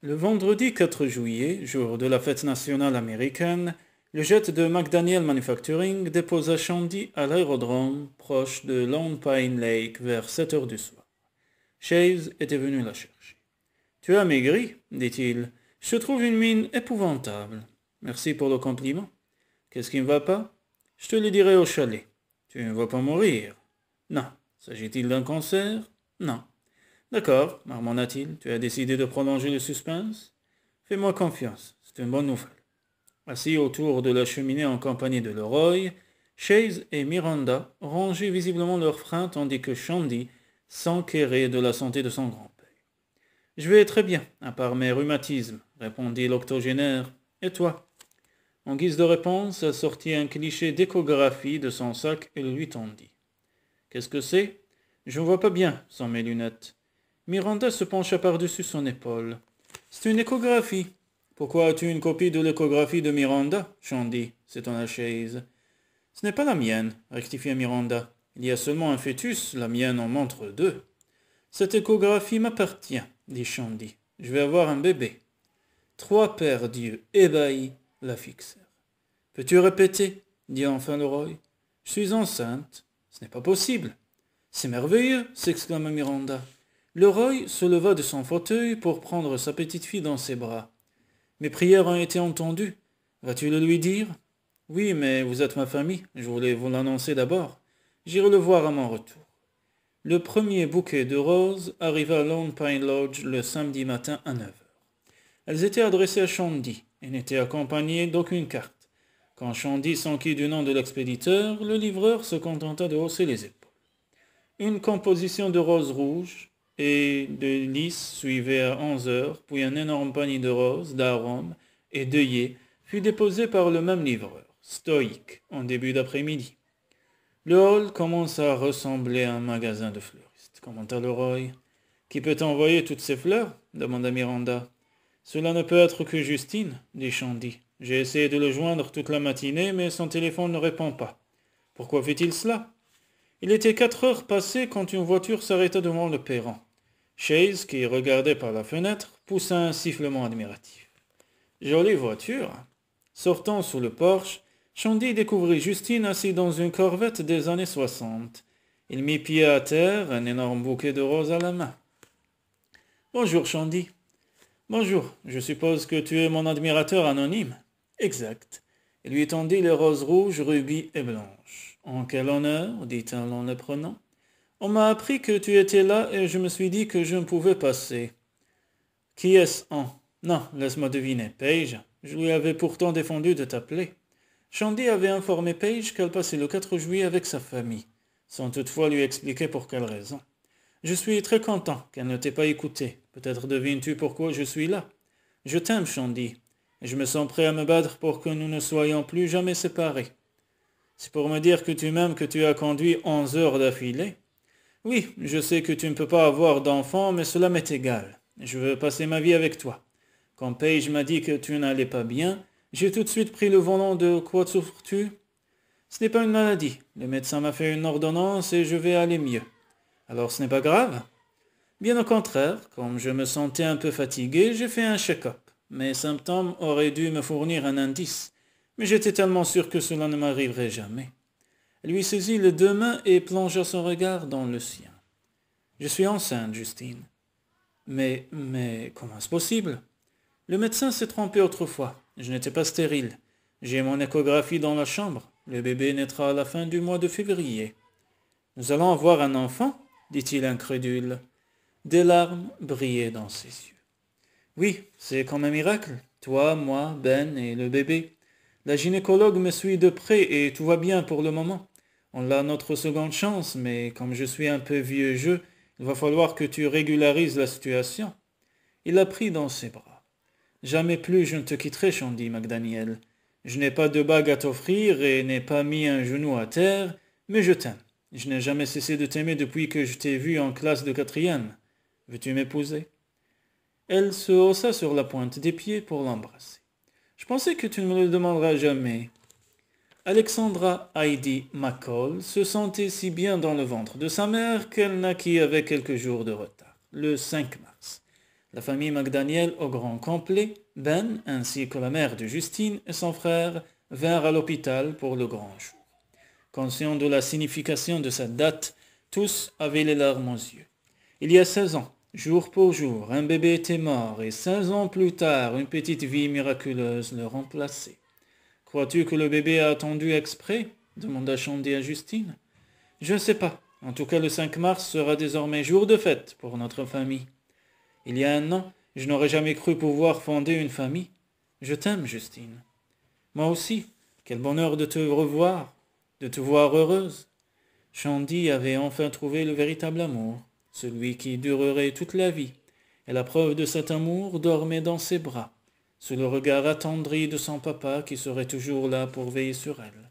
Le vendredi 4 juillet, jour de la fête nationale américaine, le jet de McDaniel Manufacturing déposa Shandy à l'aérodrome proche de Long Pine Lake vers 7 heures du soir. Shaves était venu la chercher. Tu as maigri, dit-il. Je trouve une mine épouvantable. Merci pour le compliment. Qu'est-ce qui ne va pas Je te le dirai au chalet. Tu ne vas pas mourir. Non. S'agit-il d'un cancer Non. D'accord, marmonna-t-il, tu as décidé de prolonger le suspense Fais-moi confiance, c'est une bonne nouvelle. Assis autour de la cheminée en compagnie de Leroy, Chase et Miranda rangeaient visiblement leurs freins tandis que Shandy s'enquérait de la santé de son grand-père. Je vais très bien, à part mes rhumatismes, répondit l'octogénaire. Et toi En guise de réponse, elle sortit un cliché d'échographie de son sac et lui tendit. Qu'est-ce que c'est Je ne vois pas bien sans mes lunettes. Miranda se pencha par-dessus son épaule. C'est une échographie. Pourquoi as-tu une copie de l'échographie de Miranda Chandy, c'est la chaise. Ce n'est pas la mienne, rectifia Miranda. Il y a seulement un fœtus, la mienne en montre deux. Cette échographie m'appartient, dit Chandy. Je vais avoir un bébé. Trois pères d'yeux ébahis la fixèrent. Peux-tu répéter dit enfin Leroy. Je suis enceinte. Ce n'est pas possible. C'est merveilleux, s'exclama Miranda roi se leva de son fauteuil pour prendre sa petite fille dans ses bras. Mes prières ont été entendues. Vas-tu le lui dire Oui, mais vous êtes ma famille. Je voulais vous l'annoncer d'abord. J'irai le voir à mon retour. Le premier bouquet de roses arriva à Lone Pine Lodge le samedi matin à 9 heures. Elles étaient adressées à Shandy et n'étaient accompagnées d'aucune carte. Quand Shandy s'enquit du nom de l'expéditeur, le livreur se contenta de hausser les épaules. Une composition de roses rouges, et de lys suivait à onze heures, puis un énorme panier de roses, d'arômes et d'œillets fut déposé par le même livreur, stoïque, en début d'après-midi. Le hall commence à ressembler à un magasin de fleuristes, commenta Leroy. « Qui peut envoyer toutes ces fleurs demanda Miranda. Cela ne peut être que Justine, dit Chandy. J'ai essayé de le joindre toute la matinée, mais son téléphone ne répond pas. Pourquoi fait-il cela il était quatre heures passées quand une voiture s'arrêta devant le perron. Chase, qui regardait par la fenêtre, poussa un sifflement admiratif. Jolie voiture. Hein. Sortant sous le porche, Chandy découvrit Justine assise dans une corvette des années 60. Il mit pied à terre, un énorme bouquet de roses à la main. Bonjour, Chandy. Bonjour, je suppose que tu es mon admirateur anonyme. Exact. Il lui tendit les roses rouges, rubis et blanches. En quel honneur dit-elle en le prenant. On m'a appris que tu étais là et je me suis dit que je ne pouvais passer. Qui est-ce en Non, laisse-moi deviner. Page. Je lui avais pourtant défendu de t'appeler. Shandy avait informé Page qu'elle passait le 4 juillet avec sa famille, sans toutefois lui expliquer pour quelle raison. Je suis très content qu'elle ne t'ait pas écouté. Peut-être devines-tu pourquoi je suis là. Je t'aime, Shandy. Je me sens prêt à me battre pour que nous ne soyons plus jamais séparés. C'est pour me dire que tu m'aimes que tu as conduit 11 heures d'affilée Oui, je sais que tu ne peux pas avoir d'enfant, mais cela m'est égal. Je veux passer ma vie avec toi. Quand Paige m'a dit que tu n'allais pas bien, j'ai tout de suite pris le volant de quoi souffres-tu Ce n'est pas une maladie. Le médecin m'a fait une ordonnance et je vais aller mieux. Alors ce n'est pas grave Bien au contraire, comme je me sentais un peu fatigué, j'ai fait un check-up. Mes symptômes auraient dû me fournir un indice mais j'étais tellement sûr que cela ne m'arriverait jamais. Elle lui saisit les deux mains et plongea son regard dans le sien. Je suis enceinte, Justine. Mais, mais, comment est-ce possible Le médecin s'est trompé autrefois. Je n'étais pas stérile. J'ai mon échographie dans la chambre. Le bébé naîtra à la fin du mois de février. Nous allons avoir un enfant dit-il incrédule. Des larmes brillaient dans ses yeux. Oui, c'est comme un miracle. Toi, moi, Ben et le bébé. La gynécologue me suit de près et tout va bien pour le moment. On a notre seconde chance, mais comme je suis un peu vieux jeu, il va falloir que tu régularises la situation. Il la prit dans ses bras. Jamais plus je ne te quitterai, Chandy McDaniel. Je n'ai pas de bague à t'offrir et n'ai pas mis un genou à terre, mais je t'aime. Je n'ai jamais cessé de t'aimer depuis que je t'ai vu en classe de quatrième. Veux-tu m'épouser Elle se haussa sur la pointe des pieds pour l'embrasser. Je pensais que tu ne me le demanderas jamais. Alexandra Heidi McCall se sentait si bien dans le ventre de sa mère qu'elle naquit avec quelques jours de retard, le 5 mars. La famille McDaniel au grand complet, Ben ainsi que la mère de Justine et son frère vinrent à l'hôpital pour le grand jour. Conscients de la signification de cette date, tous avaient les larmes aux yeux. Il y a 16 ans, Jour pour jour, un bébé était mort et cinq ans plus tard, une petite vie miraculeuse le remplaçait. Crois-tu que le bébé a attendu exprès demanda Chandy à Justine. Je ne sais pas. En tout cas, le 5 mars sera désormais jour de fête pour notre famille. Il y a un an, je n'aurais jamais cru pouvoir fonder une famille. Je t'aime, Justine. Moi aussi. Quel bonheur de te revoir, de te voir heureuse. Chandy avait enfin trouvé le véritable amour celui qui durerait toute la vie, et la preuve de cet amour dormait dans ses bras, sous le regard attendri de son papa qui serait toujours là pour veiller sur elle.